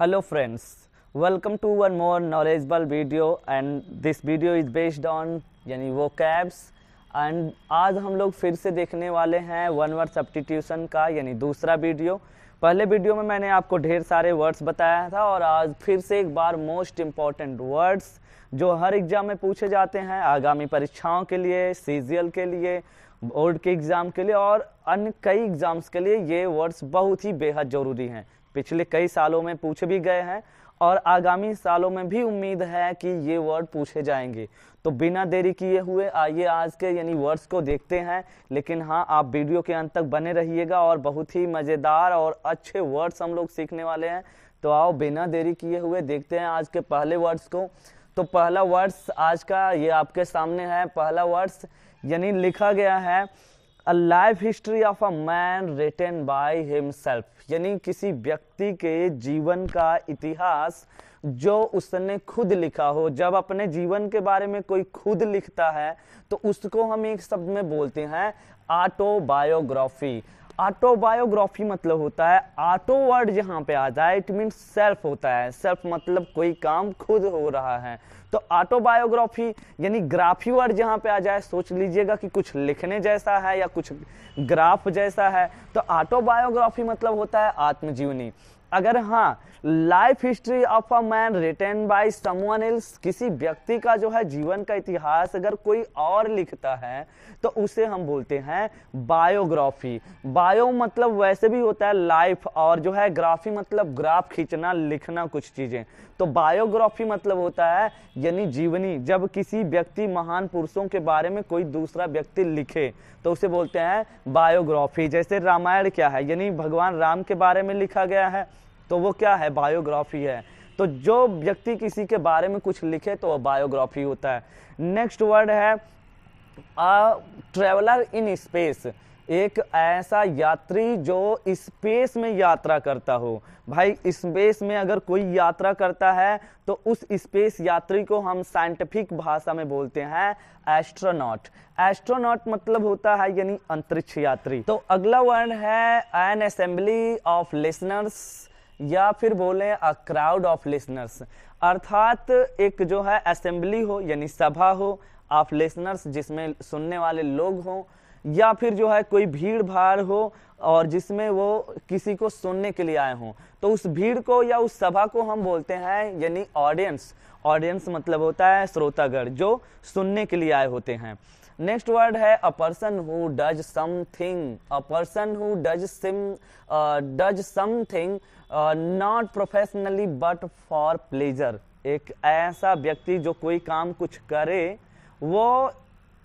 hello friends welcome to one more knowledgeable video and this video is based on यानी वो cabs and आज हम लोग फिर से देखने वाले हैं वन वर्ड सब्टीट्यूशन का यानी दूसरा वीडियो पहले वीडियो में मैंने आपको ढेर सारे वर्ड्स बताया था और आज फिर से एक बार मोस्ट इम्पॉर्टेंट वर्ड्स जो हर एग्जाम में पूछे जाते हैं आगामी परीक्षाओं के लिए सी के लिए बोर्ड के एग्ज़ाम के लिए और अन्य कई एग्ज़ाम्स के लिए ये वर्ड्स बहुत ही बेहद ज़रूरी हैं पिछले कई सालों में पूछे भी गए हैं और आगामी सालों में भी उम्मीद है कि ये वर्ड पूछे जाएंगे तो बिना देरी किए हुए आइए आज के यानी वर्ड्स को देखते हैं लेकिन हाँ आप वीडियो के अंत तक बने रहिएगा और बहुत ही मज़ेदार और अच्छे वर्ड्स हम लोग सीखने वाले हैं तो आओ बिना देरी किए हुए देखते हैं आज के पहले वर्ड्स को तो पहला वर्ड्स आज का ये आपके सामने है पहला वर्ड्स यानी लिखा गया है a life history of a man written by himself यानी किसी व्यक्ति के जीवन का इतिहास जो उसने खुद लिखा हो जब अपने जीवन के बारे में कोई खुद लिखता है तो उसको हम एक शब्द में बोलते हैं ऑटोबायोग्राफी ऑटोबायोग्राफी मतलब होता है ऑटो वर्ड जहाँ पे आ जाए इट मीन सेल्फ होता है सेल्फ मतलब कोई काम खुद हो रहा है तो ऑटोबायोग्राफी यानी ग्राफी वर्ड जहाँ पे आ जाए सोच लीजिएगा कि कुछ लिखने जैसा है या कुछ ग्राफ जैसा है तो ऑटोबायोग्राफी मतलब होता है आत्मजीवनी अगर हाँ life history of a man written by someone else किसी व्यक्ति का जो है जीवन का इतिहास अगर कोई और लिखता है तो उसे हम बोलते हैं बायोग्राफी बायो मतलब वैसे भी होता है लाइफ और जो है ग्राफी मतलब ग्राफ खींचना लिखना कुछ चीज़ें तो बायोग्राफी मतलब होता है यानी जीवनी जब किसी व्यक्ति महान पुरुषों के बारे में कोई दूसरा व्यक्ति लिखे तो उसे बोलते हैं बायोग्राफी जैसे रामायण क्या है यानी भगवान राम के बारे में लिखा गया है तो वो क्या है बायोग्राफी है तो जो व्यक्ति किसी के बारे में कुछ लिखे तो वह बायोग्राफी होता है नेक्स्ट वर्ड है ट्रेवलर इन स्पेस एक ऐसा यात्री जो स्पेस में यात्रा करता हो भाई स्पेस में अगर कोई यात्रा करता है तो उस स्पेस यात्री को हम साइंटिफिक भाषा में बोलते हैं एस्ट्रोनॉट एस्ट्रोनॉट मतलब होता है यानी अंतरिक्ष यात्री तो अगला वर्ड है एन असेंबली ऑफ लिसनर्स या फिर बोले अ क्राउड ऑफ लिसनर्स अर्थात एक जो है असेंबली हो यानी सभा हो ऑफ लिसनर्स जिसमें सुनने वाले लोग हों या फिर जो है कोई भीड़ भाड़ हो और जिसमें वो किसी को सुनने के लिए आए हों तो उस भीड़ को या उस सभा को हम बोलते हैं यानी ऑडियंस ऑडियंस मतलब होता है श्रोतागढ़ जो सुनने के लिए आए होते हैं नेक्स्ट वर्ड है a person who does something a person who does some does something not professionally but for pleasure एक ऐसा व्यक्ति जो कोई काम कुछ करे वो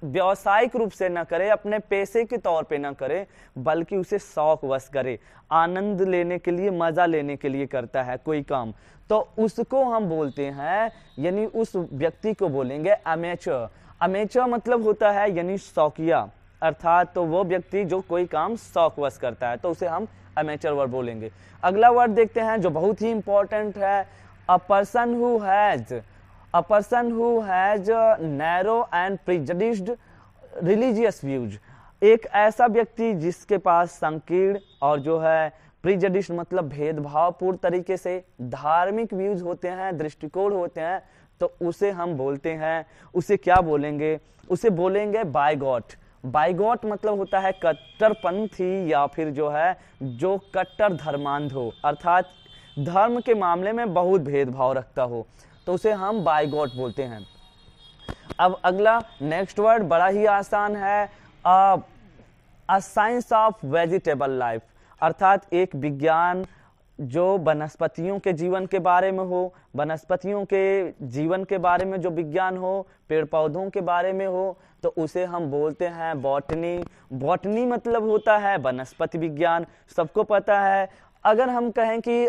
व्यवसायिक रूप से ना करे अपने पैसे के तौर पे ना करे बल्कि उसे शौक वश करे आनंद लेने के लिए मजा लेने के लिए करता है कोई काम तो उसको हम बोलते हैं यानी उस व्यक्ति को बोलेंगे अमेचर अमेचर मतलब होता है यानी शौकिया अर्थात तो वो व्यक्ति जो कोई काम शौक वश करता है तो उसे हम अमेचर वर्ड बोलेंगे अगला वर्ड देखते हैं जो बहुत ही इंपॉर्टेंट है a person who has a person who has narrow and prejudiced religious views एक ऐसा व्यक्ति जिसके पास संकीर्ण और जो है प्रिजडिश मतलब भेदभावपूर्ण तरीके से धार्मिक व्यूज होते हैं दृष्टिकोण होते हैं तो उसे हम बोलते हैं उसे क्या बोलेंगे उसे बोलेंगे बायगॉट बाइगॉट मतलब होता है कट्टरपंथी या फिर जो है जो कट्टर धर्मांध हो अर्थात धर्म के मामले में बहुत भेदभाव रखता हो तो उसे हम बायगॉट बोलते हैं अब अगला नेक्स्ट वर्ड बड़ा ही आसान है a science of vegetable life अर्थात एक विज्ञान जो वनस्पतियों के जीवन के बारे में हो वनस्पतियों के जीवन के बारे में जो विज्ञान हो पेड़ पौधों के बारे में हो तो उसे हम बोलते हैं बॉटनी बॉटनी मतलब होता है वनस्पति विज्ञान सबको पता है अगर हम कहें कि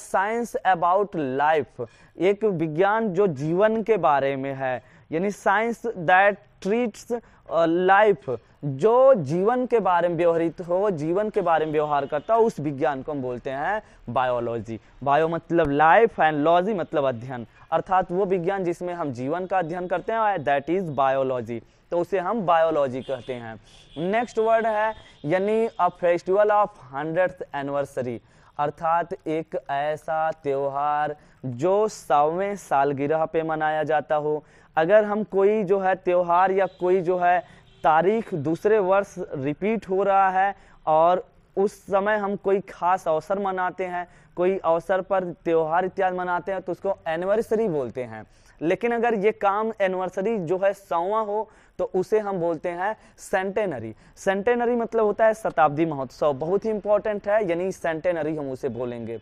साइंस अबाउट लाइफ एक विज्ञान जो जीवन के बारे में है यानी साइंस दैट ट्रीट्स लाइफ जो जीवन के बारे में व्यवहारित हो जीवन के बारे में व्यवहार करता हो उस विज्ञान को हम बोलते हैं बायोलॉजी बायो मतलब लाइफ एंड लॉजी मतलब अध्ययन अर्थात वो विज्ञान जिसमें हम जीवन का अध्ययन करते हैं दैट इज बायोलॉजी तो उसे हम बायोलॉजी कहते हैं नेक्स्ट वर्ड है यानी a festival of hundred anniversary अर्थात एक ऐसा त्यौहार जो सौवें सालगिरह पे मनाया जाता हो अगर हम कोई जो है त्यौहार या कोई जो है तारीख दूसरे वर्ष रिपीट हो रहा है और उस समय हम कोई खास अवसर मनाते हैं कोई अवसर पर त्यौहार इत्यादि मनाते हैं तो उसको एनिवर्सरी बोलते हैं लेकिन अगर ये काम एनिवर्सरी जो है सौवा हो तो उसे हम बोलते हैं सेंटेनरी सेंटेनरी मतलब होता है शताब्दी महोत्सव बहुत ही इंपॉर्टेंट है यानी सेंटेनरी हम उसे बोलेंगे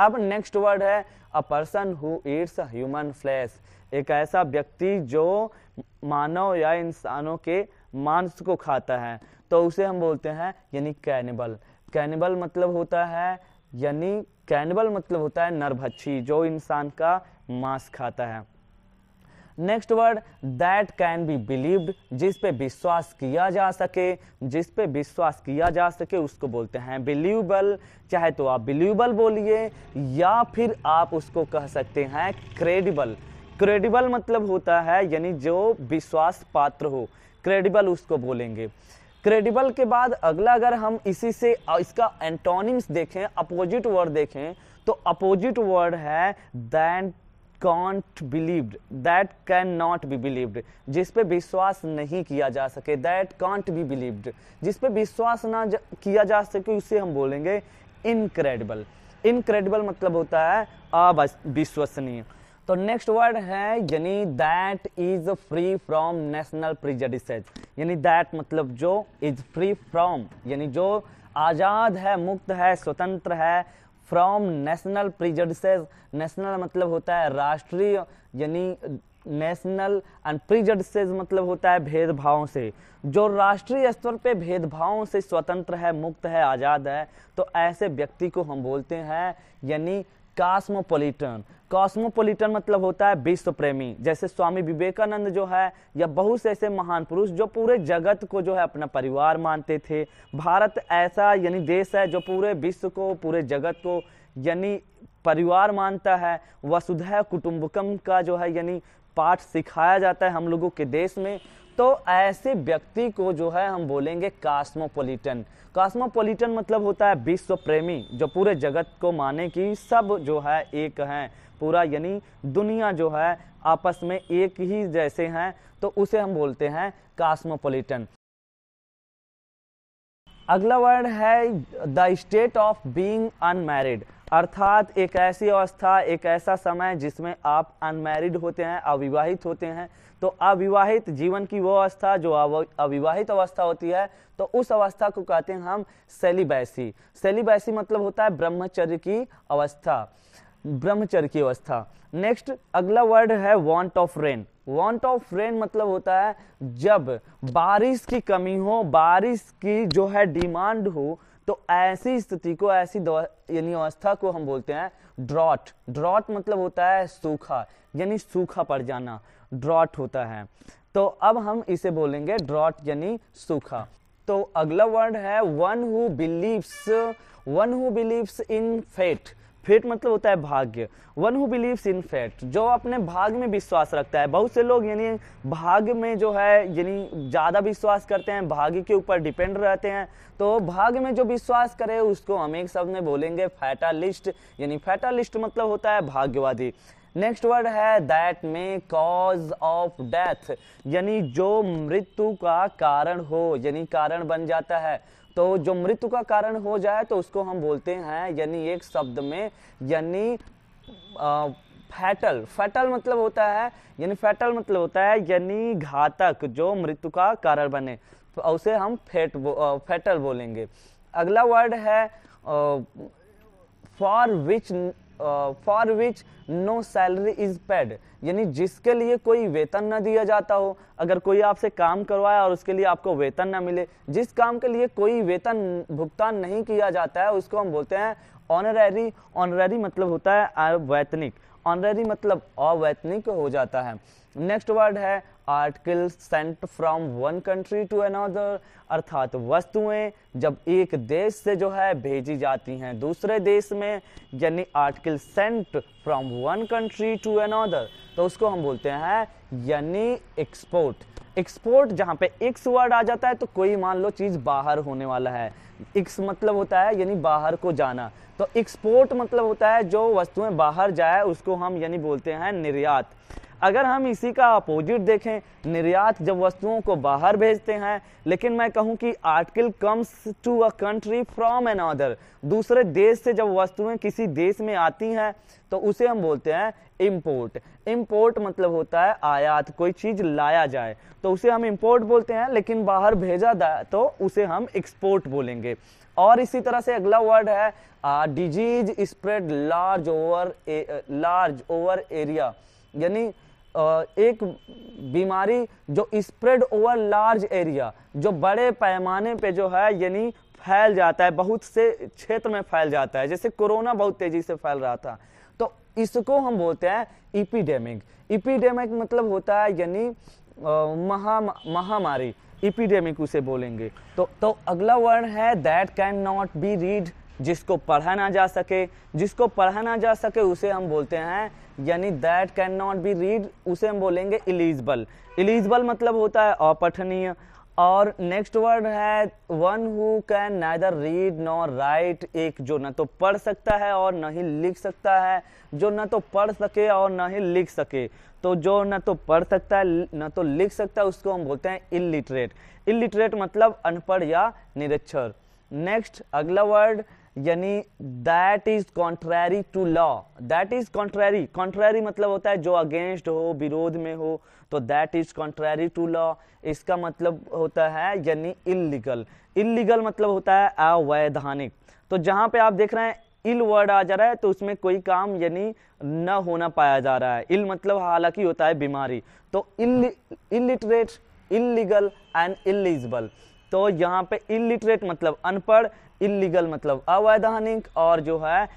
अब नेक्स्ट वर्ड है a person who eats human flesh एक ऐसा व्यक्ति जो मानव या इंसानों के मांस को खाता है तो उसे हम बोलते हैं यानी कैनिबल कैनिबल मतलब होता है यानी कैनिबल मतलब होता है नरभक्षी जो इंसान का मांस खाता है next word that can be believed जिस पे विश्वास किया जा सके जिस पे विश्वास किया जा सके उसको बोलते हैं बिलीवेबल चाहे तो आप बिलीवेबल बोलिए या फिर आप उसको कह सकते हैं क्रेडिबल क्रेडिबल मतलब होता है यानी जो विश्वास पात्र हो क्रेडिबल उसको बोलेंगे क्रेडिबल के बाद अगला अगर हम इसी से इसका एंटोनिम्स देखें अपोजिट वर्ड देखें तो अपोजिट वर्ड है that can't believed that can not be believed जिस पे विश्वास नहीं किया जा सके दैट कॉन्ट बी बिलीव्ड जिस पे विश्वास ना जा, किया जा सके उसे हम बोलेंगे इनक्रेडिबल इनक्रेडिबल मतलब होता है अविश्वसनीय तो नेक्स्ट वर्ड है यानी that is free from national prejudices यानी दैट मतलब जो इज फ्री फ्रॉम यानी जो आज़ाद है मुक्त है स्वतंत्र है फ्रॉम नेशनल प्रिजडिसेज नेशनल मतलब होता है राष्ट्रीय यानी नेशनल एंड मतलब होता है भेदभाव से जो राष्ट्रीय स्तर पे भेदभावों से स्वतंत्र है मुक्त है आज़ाद है तो ऐसे व्यक्ति को हम बोलते हैं यानी कॉस्मोपोलिटन कॉस्मोपोलिटन मतलब होता है विश्व प्रेमी जैसे स्वामी विवेकानंद जो है या बहुत से ऐसे महान पुरुष जो पूरे जगत को जो है अपना परिवार मानते थे भारत ऐसा यानी देश है जो पूरे विश्व को पूरे जगत को यानी परिवार मानता है वसुधैव कुटुंबकम का जो है यानी पाठ सिखाया जाता है हम लोगों के देश में तो ऐसे व्यक्ति को जो है हम बोलेंगे कास्मोपोलिटन कास्मोपोलिटन मतलब होता है विश्व प्रेमी जो पूरे जगत को माने कि सब जो है एक हैं पूरा यानी दुनिया जो है आपस में एक ही जैसे हैं तो उसे हम बोलते हैं कास्मोपोलिटन अगला वर्ड है the state of being unmarried अर्थात एक ऐसी अवस्था एक ऐसा समय जिसमें आप अनमैरिड होते हैं अविवाहित होते हैं तो अविवाहित जीवन की वो अवस्था जो अविवाहित अवस्था होती है तो उस अवस्था को कहते हैं हम सेलिबैसी सेलिबैसी मतलब होता है ब्रह्मचर्य की अवस्था ब्रह्मचर्य की अवस्था नेक्स्ट अगला वर्ड है want of rain want of rain मतलब होता है जब बारिश की कमी हो बारिश की जो है डिमांड हो तो ऐसी स्थिति को ऐसी यानी अवस्था को हम बोलते हैं ड्रॉट ड्रॉट मतलब होता है सूखा यानी सूखा पड़ जाना ड्रॉट होता है तो अब हम इसे बोलेंगे ड्रॉट यानी सूखा तो अगला वर्ड है one who believes one who believes in fate fate मतलब होता है भाग्य one who believes in fate जो अपने भाग में विश्वास रखता है बहुत से लोग यानी भाग में जो है यानी ज़्यादा विश्वास करते हैं भाग्य के ऊपर डिपेंड रहते हैं तो भाग में जो विश्वास करे उसको हम एक शब्द में बोलेंगे फैटालिस्ट यानी फैटालिस्ट मतलब होता है भाग्यवादी नेक्स्ट वर्ड है दैट में कॉज ऑफ डेथ यानी जो मृत्यु का कारण हो यानी कारण बन जाता है तो जो मृत्यु का कारण हो जाए तो उसको हम बोलते हैं यानी एक शब्द में यानी फैटल फैटल मतलब होता है यानी फैटल मतलब होता है यानी घातक जो मृत्यु का कारण बने तो उसे हम फेट फैटल बोलेंगे अगला वर्ड है for which for which no salary is paid यानी जिसके लिए कोई वेतन ना दिया जाता हो अगर कोई आपसे काम करवाया और उसके लिए आपको वेतन ना मिले जिस काम के लिए कोई वेतन भुगतान नहीं किया जाता है उसको हम बोलते हैं ऑनरेरी ऑनरेरी मतलब होता है वैतनिक ऑनरेरी मतलब अवैतनिक हो जाता है नेक्स्ट वर्ड है article sent from one country to another अर्थात वस्तुएं जब एक देश से जो है भेजी जाती हैं दूसरे देश में यानी article sent from one country to another तो उसको हम बोलते हैं यानी एक्सपोर्ट एक्सपोर्ट जहाँ पे एक्स वर्ड आ जाता है तो कोई मान लो चीज़ बाहर होने वाला है एक्स मतलब होता है यानी बाहर को जाना तो एक्सपोर्ट मतलब होता है जो वस्तुएं बाहर जाए उसको हम यानी बोलते हैं निर्यात अगर हम इसी का अपोजिट देखें निर्यात जब वस्तुओं को बाहर भेजते हैं लेकिन मैं कहूं कि article comes to a country from another दूसरे देश से जब वस्तुएं किसी देश में आती हैं तो उसे हम बोलते हैं इम्पोर्ट इम्पोर्ट मतलब होता है आयात कोई चीज़ लाया जाए तो उसे हम इम्पोर्ट बोलते हैं लेकिन बाहर भेजा जाए तो उसे हम एक्सपोर्ट बोलेंगे और इसी तरह से अगला वर्ड है disease spread large over large over area यानी एक बीमारी जो स्प्रेड ओवर लार्ज एरिया जो बड़े पैमाने पे जो है यानी फैल जाता है बहुत से क्षेत्र में फैल जाता है जैसे कोरोना बहुत तेजी से फैल रहा था तो इसको हम बोलते हैं इपिडेमिक इपिडेमिक मतलब होता है यानी महा महामारी इपिडेमिक उसे बोलेंगे तो तो अगला वर्ड है that can not be read जिसको पढ़ा ना जा सके जिसको पढ़ा ना जा सके उसे हम बोलते हैं यानी that can not be read उसे हम बोलेंगे इलिजिबल इलिजिबल मतलब होता है अपठनीय और नेक्स्ट वर्ड है one who can neither read nor write एक जो ना तो पढ़ सकता है और ना ही लिख सकता है जो ना तो पढ़ सके और ना ही लिख सके तो जो ना तो पढ़ सकता है ना तो लिख सकता है उसको हम बोलते हैं इलिटरेट इलिटरेट मतलब अनपढ़ या निरक्षर नेक्स्ट अगला वर्ड यानी that is contrary to law that is contrary contrary मतलब होता है जो अगेंस्ट हो विरोध में हो तो that is contrary to law इसका मतलब होता है यानी इलीगल इलीगल मतलब होता है अवैधानिक तो जहां पे आप देख रहे हैं इल वर्ड आ जा रहा है तो उसमें कोई काम यानी न होना पाया जा रहा है इल मतलब हालांकि होता है बीमारी तो इलिटरेट इलीगल एंड इलिजिबल तो यहाँ पे इलिटरेट मतलब अनपढ़ इलीगल मतलब अवैधानिक और जो है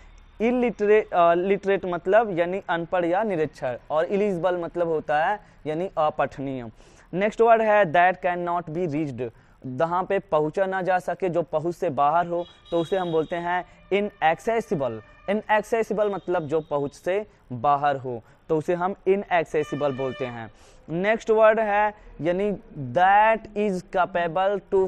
इलिटरेट लिटरेट मतलब यानी अनपढ़ या निरक्षर और इलिजिबल मतलब होता है यानी अपठनीय नेक्स्ट वर्ड है that can not be reached जहाँ पे पहुँचा ना जा सके जो पहुँच से बाहर हो तो उसे हम बोलते हैं इन एक्सेसिबल इनएक्सेसिबल मतलब जो पहुंच से बाहर हो तो उसे हम इनएक्सेसिबल बोलते हैं नेक्स्ट वर्ड है यानी that is capable to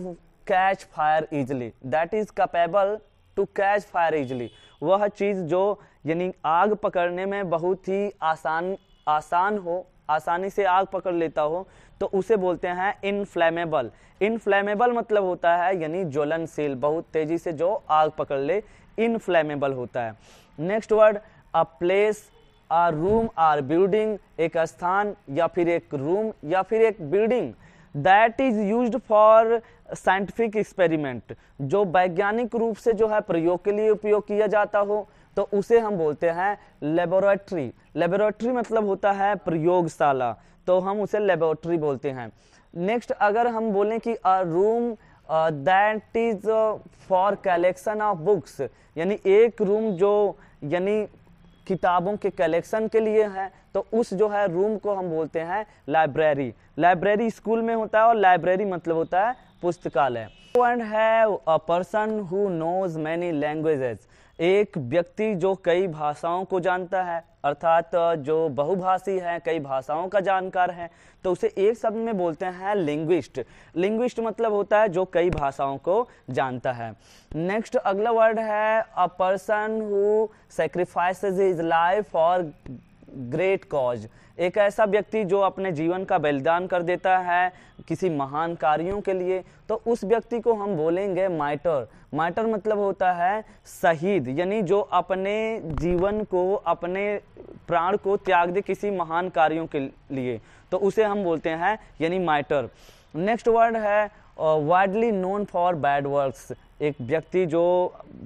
catch fire easily that is capable to catch fire easily वह चीज़ जो यानी आग पकड़ने में बहुत ही आसान आसान हो आसानी से आग पकड़ लेता हो तो उसे बोलते हैं इनफ्लेमेबल इनफ्लेमेबल मतलब होता है यानी ज्वलनशील बहुत तेज़ी से जो आग पकड़ ले इनफ्लेमेबल होता है next word a place a room or building एक स्थान या फिर एक रूम या फिर एक building that is use for scientific experiment जो वैज्ञानिक रूप से जो है प्रयोग के लिए उपयोग किया जाता हो तो उसे हम बोलते हैं लेबोरेटरी लेबोरेटरी मतलब होता है प्रयोगशाला तो हम उसे लेबोरेटरी बोलते हैं नेक्स्ट अगर हम बोलें कि a room that is for collection of books यानी एक रूम जो यानी किताबों के कलेक्शन के लिए है तो उस जो है रूम को हम बोलते हैं लाइब्रेरी लाइब्रेरी स्कूल में होता है और लाइब्रेरी मतलब होता है पुस्तकालय एंड है a person who knows many languages एक व्यक्ति जो कई भाषाओं को जानता है अर्थात जो बहुभाषी हैं कई भाषाओं का जानकार हैं तो उसे एक शब्द में बोलते हैं लिंग्विस्ट लिंग्विस्ट मतलब होता है जो कई भाषाओं को जानता है नेक्स्ट अगला वर्ड है a person who sacrifice is life for great cause एक ऐसा व्यक्ति जो अपने जीवन का बलिदान कर देता है किसी महान कार्यों के लिए तो उस व्यक्ति को हम बोलेंगे माइटर माइटर मतलब होता है शहीद यानी जो अपने जीवन को अपने प्राण को त्याग दे किसी महान कार्यों के लिए तो उसे हम बोलते हैं यानी माइटर नेक्स्ट वर्ड है widely known for bad works एक व्यक्ति जो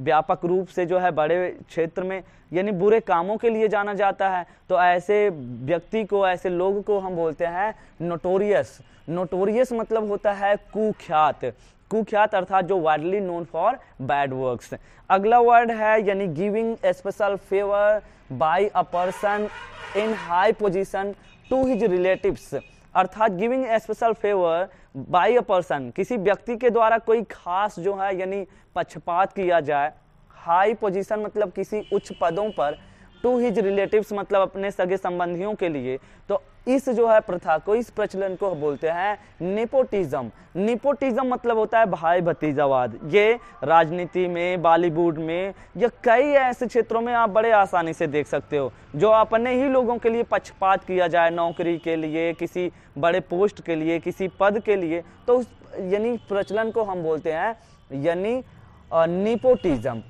व्यापक रूप से जो है बड़े क्षेत्र में यानी बुरे कामों के लिए जाना जाता है तो ऐसे व्यक्ति को ऐसे लोग को हम बोलते हैं नोटोरियस नोटोरियस मतलब होता है कुख्यात कुख्यात अर्थात जो widely known for bad works अगला वर्ड है यानी giving special favour by a person in high position to his relatives अर्थात giving special favour by a person किसी व्यक्ति के द्वारा कोई खास जो है यानी पक्षपात किया जाए हाई पोजीशन मतलब किसी उच्च पदों पर टू हिज रिलेटिव्स मतलब अपने सगे संबंधियों के लिए तो इस जो है प्रथा को इस प्रचलन को बोलते हैं नेपोटिज्म नेपोटिज्म मतलब होता है भाई भतीजावाद ये राजनीति में बॉलीवुड में या कई ऐसे क्षेत्रों में आप बड़े आसानी से देख सकते हो जो अपने ही लोगों के लिए पक्षपात किया जाए नौकरी के लिए किसी बड़े पोस्ट के लिए किसी पद के लिए तो उस यानी प्रचलन को हम बोलते हैं यानी नेपोटिज्म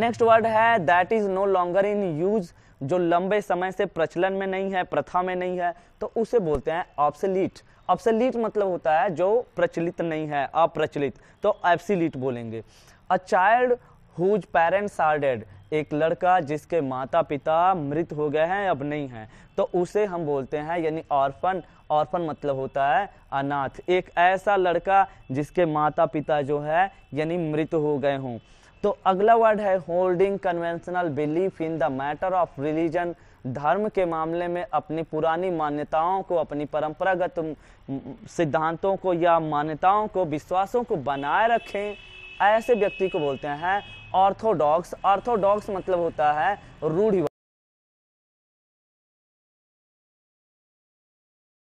नेक्स्ट वर्ड है that is no longer in use जो लंबे समय से प्रचलन में नहीं है प्रथा में नहीं है तो उसे बोलते हैं ऑप्सलीट ऑप्सलीट मतलब होता है जो प्रचलित नहीं है अप्रचलित तो एप्सिलीट बोलेंगे a child whose parents are dead एक लड़का जिसके माता पिता मृत हो गए हैं अब नहीं हैं तो उसे हम बोलते हैं यानी ऑर्फन ऑर्फन मतलब होता है अनाथ एक ऐसा लड़का जिसके माता पिता जो है यानी मृत हो गए हों तो अगला वर्ड है holding conventional belief in the matter of religion धर्म के मामले में अपनी पुरानी मान्यताओं को अपनी परंपरागत सिद्धांतों को या मान्यताओं को विश्वासों को बनाए रखें ऐसे व्यक्ति को बोलते हैं ऑर्थोडॉक्स ऑर्थोडॉक्स मतलब होता है रूढ़िवाद